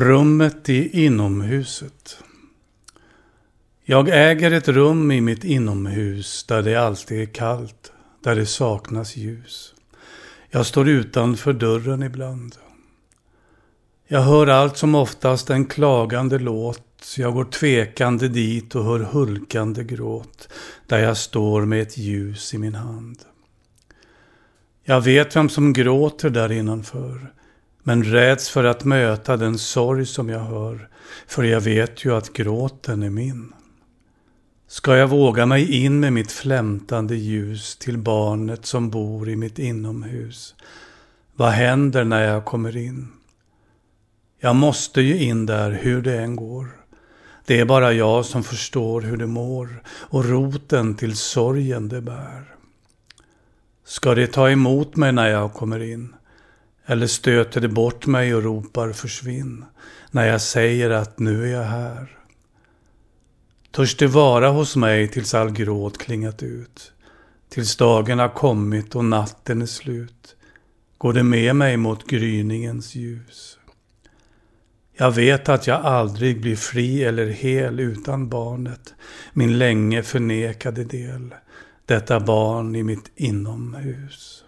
Rummet i inomhuset. Jag äger ett rum i mitt inomhus där det alltid är kallt, där det saknas ljus. Jag står utanför dörren ibland. Jag hör allt som oftast en klagande låt. Jag går tvekande dit och hör hulkande gråt där jag står med ett ljus i min hand. Jag vet vem som gråter där innanför men räds för att möta den sorg som jag hör, för jag vet ju att gråten är min. Ska jag våga mig in med mitt flämtande ljus till barnet som bor i mitt inomhus? Vad händer när jag kommer in? Jag måste ju in där hur det än går. Det är bara jag som förstår hur det mår och roten till sorgen det bär. Ska det ta emot mig när jag kommer in? Eller stöter det bort mig och ropar försvinn, när jag säger att nu är jag här? Törs det vara hos mig tills all gråt klingat ut? Tills dagen har kommit och natten är slut? Går det med mig mot gryningens ljus? Jag vet att jag aldrig blir fri eller hel utan barnet, min länge förnekade del, detta barn i mitt inomhus.